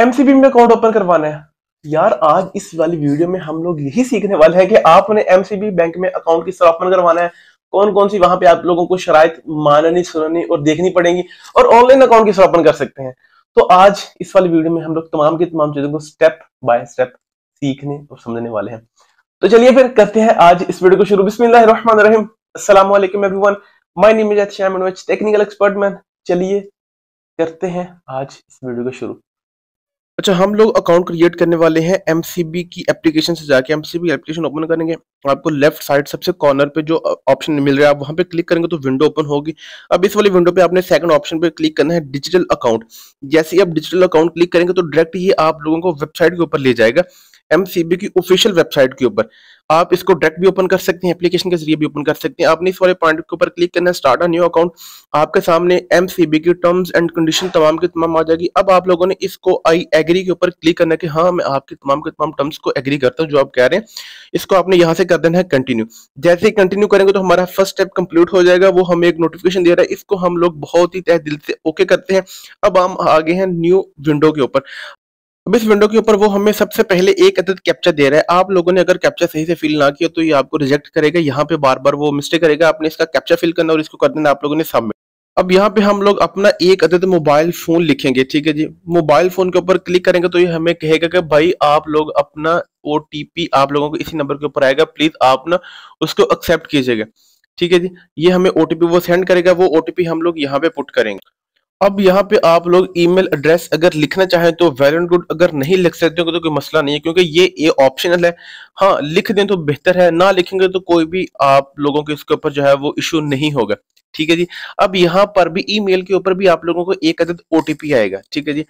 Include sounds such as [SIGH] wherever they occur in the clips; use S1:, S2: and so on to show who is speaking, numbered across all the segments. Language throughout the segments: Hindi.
S1: एमसीबी में अकाउंट ओपन करवाना है यार आज इस वाली वीडियो में हम लोग यही सीखने वाले हैं कि आपने एमसीबी बैंक में अकाउंट किस तरह ओपन करवाना है कौन कौन सी वहां पे आप लोगों को शराय माननी सुननी और देखनी पड़ेगी और ऑनलाइन अकाउंट किस तरह ओपन कर सकते हैं तो आज इस वाली वीडियो में हम लोग तमाम की तमाम चीजों को स्टेप बाय स्टेप सीखने और समझने वाले हैं तो चलिए फिर करते हैं आज इस वीडियो को शुरू बिस्मिल्लाम everyone my name is technical expert man चलिए करते हैं आज इस वीडियो को शुरू अच्छा हम लोग अकाउंट क्रिएट करने वाले हैं एम की एप्लीकेशन से जाके एम एप्लीकेशन ओपन करेंगे आपको लेफ्ट साइड सबसे कॉर्नर पे जो ऑप्शन मिल रहा है आप वहां पे क्लिक करेंगे तो विंडो ओपन होगी अब इस वाली विंडो पे आपने सेकंड ऑप्शन पे क्लिक करना है डिजिटल अकाउंट जैसे ही आप डिजिटल अकाउंट क्लिक करेंगे तो डायरेक्ट ये आप लोगों को वेबसाइट के ऊपर ले जाएगा एमसीबी की ऑफिशियल वेबसाइट के ऊपर आप इसको डायरेक्ट भी ओपन कर सकते हैं एप्लीकेशन के जरिए भी ओपन कर सकते हैं आपने इस वाले पॉइंट के ऊपर क्लिक करना है स्टार्ट न्यू अकाउंट आपके सामने एम की टर्म्स एंड कंडीशन तमाम की तमाम आ जाएगी अब आप लोगों ने इसको आई एग्री के ऊपर क्लिक करना कि हाँ मैं आपके तमाम के तमाम टर्म्स को एग्री करता हूँ जो आप कह रहे हैं इसको आपने यहाँ से कर देना है कंटिन्यू जैसे ही कंटिन्यू करेंगे तो हमारा फर्स्ट स्टेप कंप्लीट हो जाएगा वो हमें एक नोटिफिकेशन दे रहा है इसको हम लोग बहुत ही तह दिल से ओके करते हैं अब हम आगे हैं न्यू विंडो के ऊपर अब इस विंडो के ऊपर वो हमें सबसे पहले एक अदद कैप्चा दे रहा है आप लोगों ने अगर कैप्चा सही से फिल ना किया तो ये आपको रिजेक्ट करेगा यहाँ पे बार बार वो मिस्टेक करेगा आपने इसका कैप्चा फिल करना और इसको कर देना आप लोगों ने सबमिट अब यहाँ पे हम लोग अपना एक अदद मोबाइल फोन लिखेंगे ठीक है जी मोबाइल फोन के ऊपर क्लिक करेंगे तो ये हमें कहेगा कि भाई आप लोग अपना ओ आप लोगों को इसी नंबर के ऊपर आएगा प्लीज आप ना उसको एक्सेप्ट कीजिएगा ठीक है जी ये हमें ओटीपी वो सेंड करेगा वो ओटीपी हम लोग यहाँ पे पुट करेंगे अब यहाँ पे आप लोग ईमेल एड्रेस अगर लिखना चाहें तो वेल एंड गुड अगर नहीं लिख सकते हो तो कोई मसला नहीं है क्योंकि ये ये ऑप्शनल है हाँ लिख दें तो बेहतर है ना लिखेंगे तो कोई भी आप लोगों के इसके ऊपर जो है वो इशू नहीं होगा ठीक है जी अब यहाँ पर भी ईमेल के ऊपर भी आप लोगों को एक अदद ओ आएगा ठीक है जी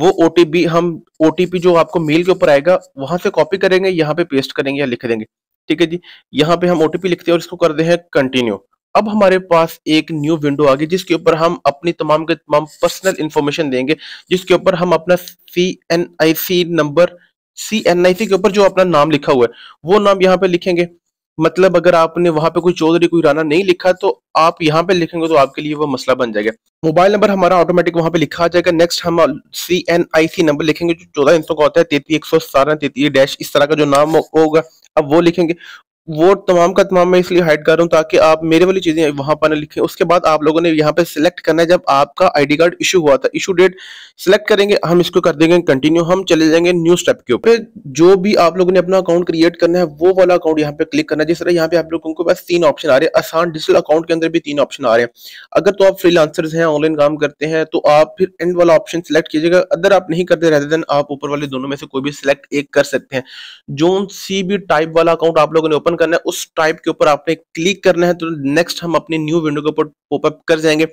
S1: वो ओटीपी हम ओटीपी जो आपको मेल के ऊपर आएगा वहां से कॉपी करेंगे यहाँ पे पेस्ट करेंगे या लिख देंगे ठीक है जी यहाँ पे हम ओटीपी लिखते हैं और इसको कर दे कंटिन्यू अब हमारे पास एक न्यू विंडो आ गई जिसके ऊपर हम अपनी तमाम के तमाम पर्सनल इन्फॉर्मेशन देंगे जिसके ऊपर हम अपना C N I C number C N I C के ऊपर जो अपना नाम लिखा हुआ है वो नाम यहाँ पे लिखेंगे मतलब अगर आपने वहां पे कोई चौधरी कोई राना नहीं लिखा तो आप यहाँ पे लिखेंगे तो आपके लिए वो मसला बन जाएगा मोबाइल नंबर हमारा ऑटोमेटिक वहां पे लिखा जाएगा नेक्स्ट हम सी एन आई सी नंबर लिखेंगे जो चौदह इंसों का होता है तैतीस एक सौ सतारह तैतीस डैश इस तरह का जो नाम होगा अब वो लिखेंगे वो तमाम का तमाम मैं इसलिए हाइड कर रहा हूँ ताकि आप मेरे वाली चीज़ें वहां पर ना लिखें उसके बाद आप लोगों ने यहाँ पे सिलेक्ट करना है जब आपका आईडी कार्ड इशू हुआ था इशू डेट सिलेक्ट करेंगे हम इसको कर देंगे कंटिन्यू हम चले जाएंगे न्यू स्टेप के ऊपर जो भी आप लोगों ने अपना अकाउंट क्रिएट करना है वो वाला अकाउंट यहाँ पे क्लिक करना है जिस तरह यहाँ पे आप लोगों के पास तीन ऑप्शन आ रहे हैं आसान डिजिटल अकाउंट के अंदर भी तीन ऑप्शन आ रहे हैं अगर तो आप फ्री हैं ऑनलाइन काम करते हैं तो आप फिर एंड वाला ऑप्शन सिलेक्ट कीजिएगा अगर आप नहीं करते रहते आप ऊपर वाले दोनों में से कोई भी सिलेक्ट एक कर सकते हैं जो सी भी टाइप वाला अकाउंट आप लोगों ने ओपन करना है उस टाइप के ऊपर आपने क्लिक करना है तो नेक्स्ट हम अपनी न्यू विंडो के ऊपर पॉपअप कर जाएंगे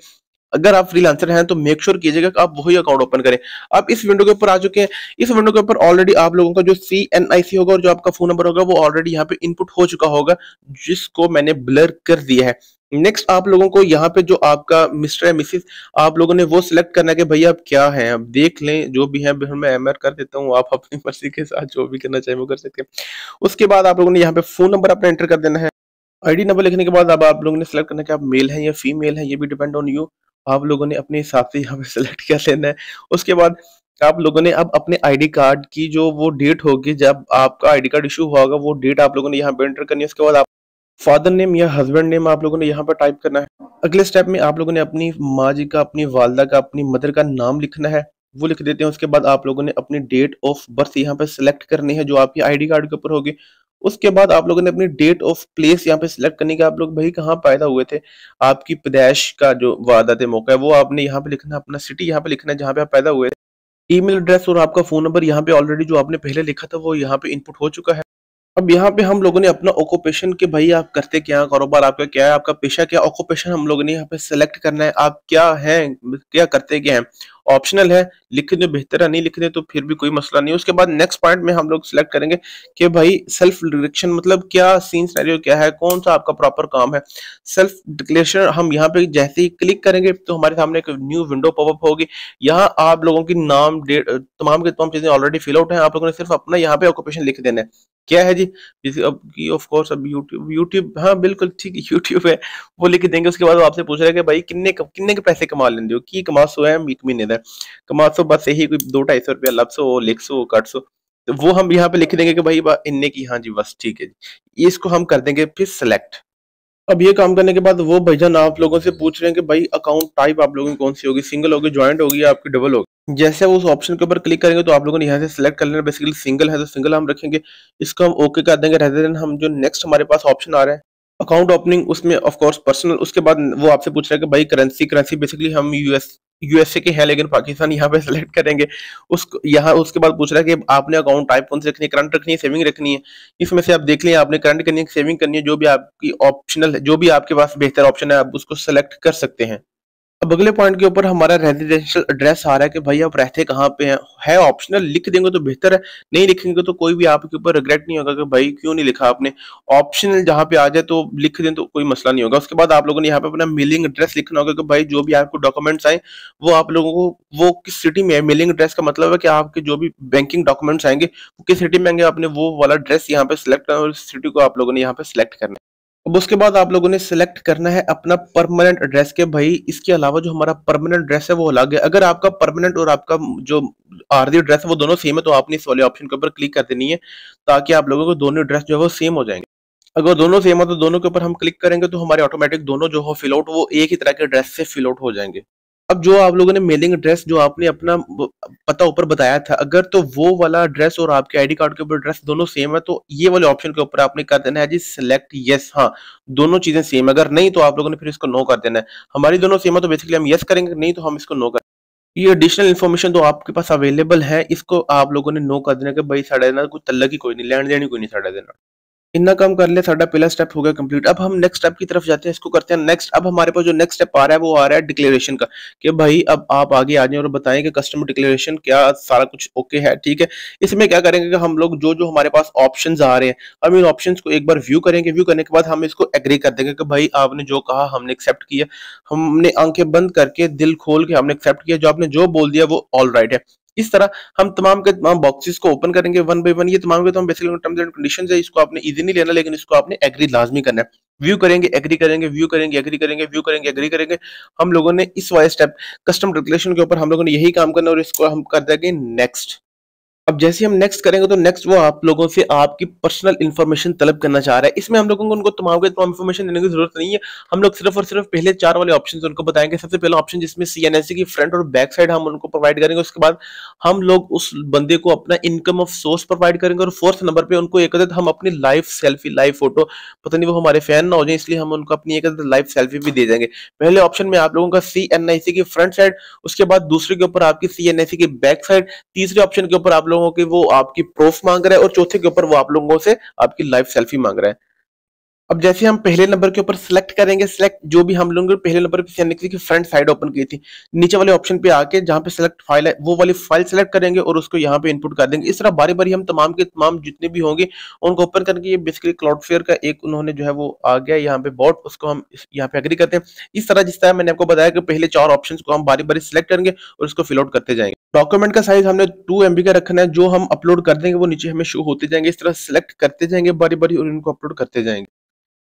S1: अगर आप फ्रीलांसर हैं तो मेक श्योर कीजिएगा कि आप वही अकाउंट ओपन करें आप इस विंडो के ऊपर आ चुके हैं इस विंडो के ऊपर ऑलरेडी आप लोगों का जो सी एन आई सी होगा और जो आपका फोन नंबर होगा वो ऑलरेडी यहाँ पे इनपुट हो चुका होगा जिसको मैंने ब्लर कर दिया है नेक्स्ट आप लोगों को यहाँ पे जो आपका मिस्टर है मिसिस आप लोगों ने वो सिलेक्ट करना है कि भैया आप क्या हैं अब देख लें जो भी है मैं एमआर कर देता हूँ आप अपनी मर्जी के साथ जो भी करना चाहें वो कर सकते हैं उसके बाद आप लोगों ने यहाँ पे फोन नंबर अपना एंटर कर देना है आईडी नंबर लिखने के बाद अब आप लोगों ने सिलेक्ट करना है कि आप मेल हैं या फीमेल हैं ये भी डिपेंड ऑन यू आप लोगों ने अपने हिसाब से यहाँ पे सिलेक्ट कर लेना है उसके बाद आप लोगों ने अब अपने आईडी कार्ड की जो वो डेट होगी जब आपका आईडी कार्ड इशू होगा वो डेट आप लोगों ने यहाँ पे एंटर करनी है उसके बाद आप फादर नेम या हस्बैंड नेम आप लोगों ने यहाँ पर टाइप करना है अगले स्टेप में आप लोगों ने अपनी माँ जी का अपनी वालदा का अपनी मदर का नाम लिखना है वो लिख देते हैं उसके बाद आप लोगों ने अपनी डेट ऑफ बर्थ यहाँ पे सिलेक्ट करनी है जो आपकी आईडी कार्ड के ऊपर होगी उसके बाद आप लोगों ने अपनी डेट ऑफ प्लेस यहाँ पे सिलेक्ट करनी है आप लोग भाई कहाँ पैदा हुए थे आपकी पैदाइश का जो वादा मौका है वो आपने यहाँ पे लिखना अपना सिटी यहाँ पे लिखना है जहाँ पे आप पैदा हुए थे ईमेल एड्रेस और आपका फोन नंबर यहाँ पे ऑलरेडी जो आपने पहले लिखा था वो यहाँ पे इनपुट हो चुका है अब यहाँ पे हम लोगों ने अपना ऑक्यूपेशन के भाई आप करते क्या कारोबार आपका क्या है आपका पेशा क्या ऑक्यूपेशन हम लोगों ने यहाँ पे सेलेक्ट करना है आप क्या हैं क्या करते क्या हैं ऑप्शनल है लिख दो बेहतर है नहीं लिख दे तो फिर भी कोई मसला नहीं उसके बाद नेक्स्ट पॉइंट में हम लोग सिलेक्ट करेंगे कि भाई सेल्फ डिरेक्शन मतलब क्या सीन सिनेरियो क्या है कौन सा आपका प्रॉपर काम है सेल्फ डिक्लेरेशन हम यहाँ पे जैसे ही क्लिक करेंगे तो हमारे सामने एक न्यू विंडो पॉपअप होगी यहाँ आप लोगों की नाम डेट तमाम की तमाम चीजें ऑलरेडी फिल आउट है आप लोगों ने सिर्फ अपना यहाँ पे ऑक्यूपेशन लिख देना है क्या है जी जैसे अब ऑफ कोर्स अब यूट्यूब यूट्यूब हाँ बिल्कुल ठीक है यूट्यूब है वो लिख देंगे उसके बाद वो आपसे पूछ रहे हैं कि भाई किन्ने किन्ने के पैसे कमा लेंगे हो की कमा सो है एक महीने है कमा सो बस यही कोई दो ढाई सौ रुपया लब सो लिख सो कट सो तो वो हम यहाँ पे लिख देंगे कि भाई इनने की हाँ जी बस ठीक है जी इसको हम कर देंगे फिर सेलेक्ट अब ये काम करने के बाद वो भाईजान आप लोगों से पूछ रहे हैं कि भाई अकाउंट टाइप आप लोगों की कौन सी होगी सिंगल होगी ज्वाइंट होगी या आपकी डबल होगी जैसे उस ऑप्शन के ऊपर क्लिक करेंगे तो आप लोगों ने यहाँ से सिलेक्ट कर लेना बेसिकली सिंगल है तो सिंगल हम रखेंगे इसको हम ओके कर देंगे रहते देन हम जो नेक्स्ट हमारे पास ऑप्शन आ रहा है अकाउंट ओपनिंग उसमें ऑफ कोर्स पर्सनल उसके बाद वो आपसे पूछ रहा है कि भाई करेंसी करेंसी बेसिकली हम यूएस यूएसए के हैं लेकिन पाकिस्तान यहाँ पे सिलेक्ट करेंगे उस यहाँ उसके बाद पूछ रहा है कि आपने अकाउंट टाइप कौन से रखनी है करंट रखनी है सेविंग रखनी है इसमें से आप देख लें आपने करंट करनी है सेविंग करनी है जो भी आपकी ऑप्शनल जो भी आपके पास बेहतर ऑप्शन है आप उसको सेलेक्ट कर सकते हैं अब अगले पॉइंट के ऊपर हमारा रेजिडेंशियल एड्रेस आ रहा है कि भाई आप रहते कहाँ पे हैं है ऑप्शनल लिख देंगे तो बेहतर है नहीं लिखेंगे तो कोई भी आपके ऊपर रिग्रेट नहीं होगा कि भाई क्यों नहीं लिखा आपने ऑप्शनल जहाँ पे आ जाए तो लिख दें तो कोई मसला नहीं होगा उसके बाद आप लोगों ने यहाँ पे अपना मिलिंग एड्रेस लिखना होगा कि भाई जो भी आपको डॉक्यूमेंट्स आए वो आप लोगों को वो किस सिटी में है मिलिंग एड्रेस का मतलब है कि आपके जो भी बैंकिंग डॉक्यूमेंट्स आएंगे वो किस सिटी में आएंगे आपने वो वाला एड्रेस यहाँ पे सिलेक्ट करना और सिटी को आप लोगों ने यहाँ पे सिलेक्ट करना अब उसके बाद आप लोगों ने सिलेक्ट करना है अपना परमानेंट एड्रेस के भाई इसके अलावा जो हमारा परमानेंट एड्रेस है वो अलग है अगर आपका परमानेंट और आपका जो आरदी एड्रेस है वो दोनों सेम है तो आपने इस वाले ऑप्शन के ऊपर क्लिक कर देनी है ताकि आप लोगों को दोनों एड्रेस जो है वो सेम हो जाएंगे अगर दोनों सेम हो तो दोनों के ऊपर हम क्लिक करेंगे तो हमारे ऑटोमेटिक दोनों जो हो फिल आउट वो एक ही तरह के एड्रेस से फिल आउट हो जाएंगे अब जो आप लोगों ने मेलिंग एड्रेस जो आपने अपना पता ऊपर बताया था अगर तो वो वाला एड्रेस और आपके आईडी कार्ड के ऊपर एड्रेस दोनों सेम है तो ये वाले ऑप्शन के ऊपर आपने कर देना है जी सिलेक्ट यस हाँ दोनों चीजें सेम है अगर नहीं तो आप लोगों ने फिर इसको नो कर देना है हमारी दोनों सेम है तो बेसिकली हम यस करेंगे नहीं तो हम इसको नो कर ये एडिशनल इन्फॉर्मेशन तो आपके पास अवेलेबल है इसको आप लोगों ने नो कर देना कि भाई साढ़े देना कोई तल्ला की कोई नहीं लेन देनी कोई नहीं साढ़े देना इतना काम कर लिया साढ़ा पहला स्टेप हो गया कंप्लीट अब हम नेक्स्ट स्टेप की तरफ जाते हैं इसको करते हैं नेक्स्ट अब हमारे पास जो नेक्स्ट स्टेप आ रहा है वो आ रहा है डिक्लेरेशन का कि भाई अब आप आगे आ जाए और बताएं कि कस्टमर डिक्लेरेशन क्या सारा कुछ ओके है ठीक है इसमें क्या करेंगे कि हम लोग जो जो हमारे पास ऑप्शन आ रहे हैं हम इन ऑप्शन को एक बार व्यू करेंगे व्यू करने के बाद हम इसको एग्री कर देंगे कि भाई आपने जो कहा हमने एक्सेप्ट किया हमने आंखें बंद करके दिल खोल के हमने एक्सेप्ट किया जो आपने जो बोल दिया वो ऑल राइट है इस तरह हम तमाम के तमाम बॉक्सेस को ओपन करेंगे वन बाई वन ये तमाम के तमाम बेसिकली टर्म्स एंड कंडीशन है इसको आपने इजी नहीं लेना लेकिन इसको आपने एग्री लाजमी करना है व्यू करेंगे एग्री करेंगे व्यू करेंगे एग्री करेंगे व्यू करेंगे एग्री करेंगे हम लोगों ने इस वाले स्टेप कस्टम रेगुलेशन के ऊपर हम लोगों ने यही काम करना और इसको हम कर देंगे नेक्स्ट अब जैसे हम नेक्स्ट करेंगे तो नेक्स्ट वो आप लोगों से आपकी पर्सनल इन्फॉर्मेशन तलब करना चाह रहा है इसमें हम लोगों को उनको तमाम के तमाम इन्फॉर्मेशन देने की जरूरत नहीं है हम लोग सिर्फ और सिर्फ पहले चार वाले ऑप्शन उनको बताएंगे सबसे पहला ऑप्शन जिसमें सी की फ्रंट और बैक साइड हम उनको प्रोवाइड करेंगे उसके बाद हम लोग उस बंदे को अपना इनकम ऑफ सोर्स प्रोवाइड करेंगे और फोर्थ नंबर पर उनको एक हम अपनी लाइव सेल्फी लाइव फोटो पता नहीं वो हमारे फैन ना हो जाए इसलिए हम उनको अपनी एक लाइव सेल्फी भी दे देंगे पहले ऑप्शन में आप लोगों का सी की फ्रंट साइड उसके बाद दूसरे के ऊपर आपकी सी की बैक साइड तीसरे ऑप्शन के ऊपर आप लोग लोगों की वो आपकी प्रूफ मांग रहा है और चौथे के ऊपर वो आप लोगों से आपकी लाइव सेल्फी मांग रहा है अब जैसे हम पहले नंबर के ऊपर सिलेक्ट करेंगे सिलेक्ट जो भी हम लोगों ने पहले नंबर पे यानी कि फ्रंट साइड ओपन की थी नीचे वाले ऑप्शन पे आके जहाँ पे सिलेक्ट फाइल है वो वाली फाइल सेलेक्ट करेंगे और उसको यहाँ पे इनपुट कर देंगे इस तरह बारी बारी हम तमाम के तमाम जितने भी होंगे उनको ओपन करके ये बेसिकली क्लाउडफेयर का एक उन्होंने जो है वो आ गया यहाँ पे बॉट उसको हम यहाँ पे एग्री करते हैं इस तरह जिस तरह मैंने आपको बताया कि पहले चार ऑप्शन को हम बारी बारी सिलेक्ट करेंगे और उसको फिलआउट करते जाएंगे डॉक्यूमेंट का साइज हमने टू एम का रखना है जो हम अपलोड कर देंगे वो नीचे हमें शो होते जाएंगे इस तरह सेलेक्ट करते जाएंगे बारी बारी और इनको अपलोड करते जाएंगे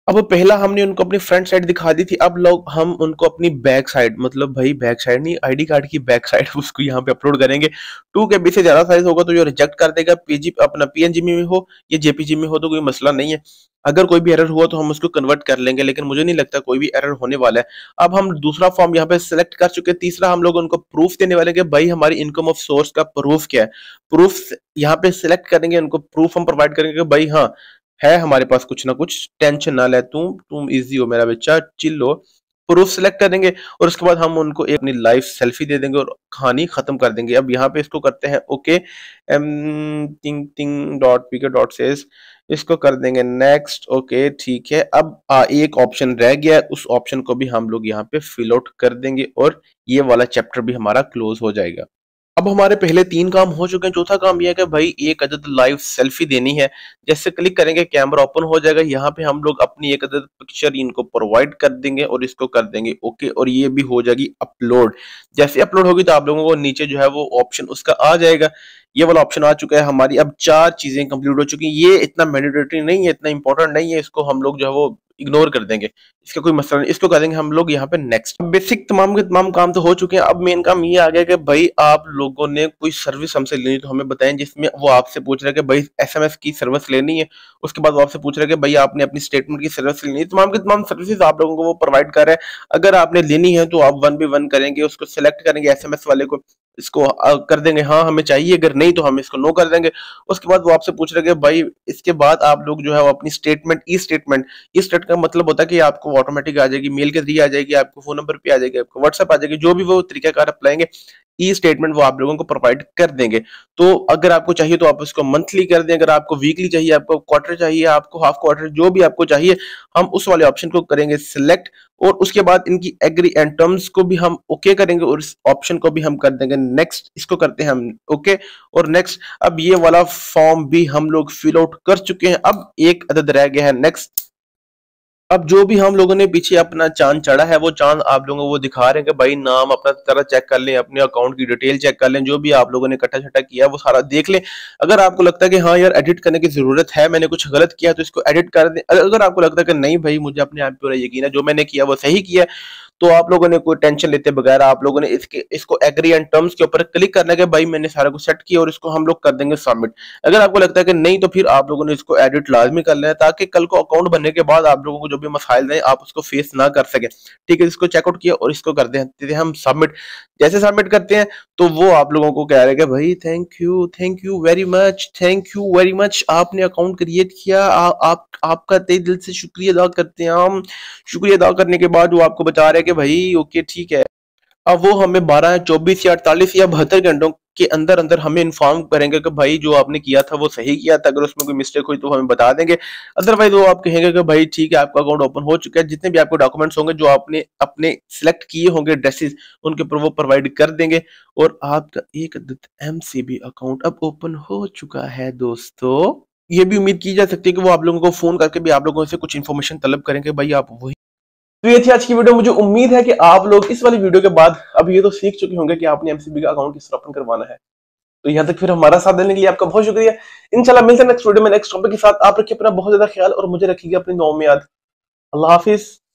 S1: अब पहला हमने उनको अपनी फ्रंट साइड दिखा दी थी अब लोग हम उनको अपनी बैक साइड मतलब भाई बैक साइड नहीं आईडी कार्ड की बैक साइड [LAUGHS] उसको यहाँ पे अपलोड करेंगे टू के बी से ज्यादा साइज होगा तो ये रिजेक्ट कर देगा पीजी अपना पीएनजी में हो या जेपीजी में हो तो कोई मसला नहीं है अगर कोई भी एरर हुआ तो हम उसको कन्वर्ट कर लेंगे लेकिन मुझे नहीं लगता कोई भी एरर होने वाला है अब हम दूसरा फॉर्म यहाँ पे सिलेक्ट कर चुके हैं तीसरा हम लोग उनको प्रूफ देने वाले कि भाई हमारी इनकम ऑफ सोर्स का प्रूफ क्या है प्रूफ यहाँ पे सिलेक्ट करेंगे उनको प्रूफ हम प्रोवाइड करेंगे कि भाई हाँ है हमारे पास कुछ ना कुछ टेंशन ना ले तुम तुम इजी हो मेरा बच्चा चिल हो प्रूफ सेलेक्ट कर देंगे और उसके बाद हम उनको एक अपनी लाइफ सेल्फी दे देंगे और कहानी खत्म कर देंगे अब यहाँ पे इसको करते हैं okay M ting ting dot P K dot सेज इसको कर देंगे नेक्स्ट ओके ठीक है अब आ, एक ऑप्शन रह गया उस ऑप्शन को भी हम लोग यहाँ पे फिल आउट कर देंगे और ये वाला चैप्टर भी हमारा क्लोज हो जाएगा अब हमारे पहले तीन काम हो चुके हैं चौथा काम यह है कि भाई एक अदद लाइव सेल्फी देनी है जैसे क्लिक करेंगे कैमरा ओपन हो जाएगा यहाँ पे हम लोग अपनी एक अदद पिक्चर इनको प्रोवाइड कर देंगे और इसको कर देंगे ओके और ये भी हो जाएगी अपलोड जैसे अपलोड होगी तो आप लोगों को नीचे जो है वो ऑप्शन उसका आ जाएगा ये वाला ऑप्शन आ चुका है हमारी अब चार चीजें कंप्लीट हो चुकी है ये इतना मैंडेटरी नहीं है इतना इंपॉर्टेंट नहीं है इसको हम लोग जो है वो इग्नोर कर देंगे इसका कोई मसला नहीं इसको करेंगे हम लोग यहाँ पे नेक्स्ट बेसिक तमाम के तमाम काम तो हो चुके हैं अब मेन काम ये आ गया कि भाई आप लोगों ने कोई सर्विस हमसे लेनी तो हमें बताएं जिसमें वो आपसे पूछ रहे कि भाई एसएमएस की सर्विस लेनी है उसके बाद वो आपसे पूछ रहे कि भाई आपने अपनी स्टेटमेंट की सर्विस लेनी है तमाम की तमाम सर्विसेज आप लोगों को वो प्रोवाइड कर रहे हैं अगर आपने लेनी है तो आप वन बाई वन करेंगे उसको सिलेक्ट करेंगे एस वाले को इसको कर देंगे हाँ हमें चाहिए अगर नहीं तो हम इसको नो कर देंगे उसके बाद वो आपसे पूछ रहे भाई इसके बाद आप लोग जो है वो अपनी statement E statement E state का मतलब होता है कि आपको ऑटोमेटिक आ जाएगी मेल के जरिए आ जाएगी आपको फोन नंबर पे आ जाएगी आपको व्हाट्सएप आ जाएगी जो भी वो कार अपनाएंगे ई स्टेटमेंट वो आप लोगों को प्रोवाइड कर देंगे तो अगर आपको चाहिए तो आप उसको मंथली कर दें अगर आपको वीकली चाहिए आपको क्वार्टर चाहिए आपको हाफ क्वार्टर जो भी आपको चाहिए हम उस वाले ऑप्शन को करेंगे सिलेक्ट और उसके बाद इनकी एग्री एंड टर्म्स को भी हम ओके okay करेंगे और इस ऑप्शन को भी हम कर देंगे नेक्स्ट इसको करते हैं हम ओके okay? और नेक्स्ट अब ये वाला फॉर्म भी हम लोग फिल आउट कर चुके हैं अब एक अदद रह गया है नेक्स्ट अब जो भी हम लोगों ने पीछे अपना चांद चढ़ा है वो चांद आप लोगों को दिखा रहे हैं कि भाई नाम अपना तरह चेक कर लें अपने अकाउंट की डिटेल चेक कर लें जो भी आप लोगों ने कट्टा छट्टा किया वो सारा देख लें अगर आपको लगता है कि हाँ यार एडिट करने की जरूरत है मैंने कुछ गलत किया तो इसको एडिट कर दें अगर आपको लगता है कि नहीं भाई मुझे अपने आप पर यकीन है जो मैंने किया वो सही किया तो आप लोगों ने कोई टेंशन लेते बगैर आप लोगों ने इसके इसको एग्री एंड टर्म्स के ऊपर क्लिक करने के भाई मैंने सारा कुछ सेट किया और इसको हम लोग कर देंगे सबमिट अगर आपको लगता है कि नहीं तो फिर आप लोगों ने इसको एडिट लाजमी कर लेना है ताकि कल को अकाउंट बनने के बाद आप लोगों को जो भी मसाइल दें आप उसको फेस ना कर सके ठीक है इसको चेकआउट किया और इसको कर देते हम सबमिट जैसे सबमिट करते हैं तो वो आप लोगों को कह रहे हैं भाई thank you thank you very much thank you very much आपने अकाउंट क्रिएट किया आ, आप आपका दिल से शुक्रिया अदा करते हैं हम शुक्रिया अदा करने के बाद वो आपको बता रहे हैं कि भाई ओके ठीक है अब वो हमें बारह चौबीस या अड़तालीस या बहत्तर घंटों के अंदर अंदर हमें इन्फॉर्म करेंगे कि भाई जो आपने किया था वो सही किया था अगर उसमें कोई मिस्टेक हुई तो हमें बता देंगे अदरवाइज वो आप कहेंगे कि भाई ठीक है आपका अकाउंट ओपन हो चुका है जितने भी आपके डॉक्यूमेंट्स होंगे जो आपने अपने सिलेक्ट किए होंगे ड्रेसेस उनके ऊपर वो प्रोवाइड कर देंगे और आपका एक एम अकाउंट अब ओपन हो चुका है दोस्तों ये भी उम्मीद की जा सकती है कि वो आप लोगों को फोन करके भी आप लोगों से कुछ इन्फॉर्मेशन तलब करेंगे भाई आप वही तो ये थी आज की वीडियो मुझे उम्मीद है कि आप लोग इस वाली वीडियो के बाद अब ये तो सीख चुके होंगे कि आपने एमसीबी का अकाउंट किस तरह ओपन करवाना है तो यहाँ तक फिर हमारा साथ देने के लिए आपका बहुत शुक्रिया इनशाला मिलते हैं नेक्स्ट वीडियो में नेक्स्ट टॉपिक के साथ आप रखिए अपना बहुत ज्यादा ख्याल और मुझे रखिएगा अपनी नौमियाद अल्लाह हाफिज़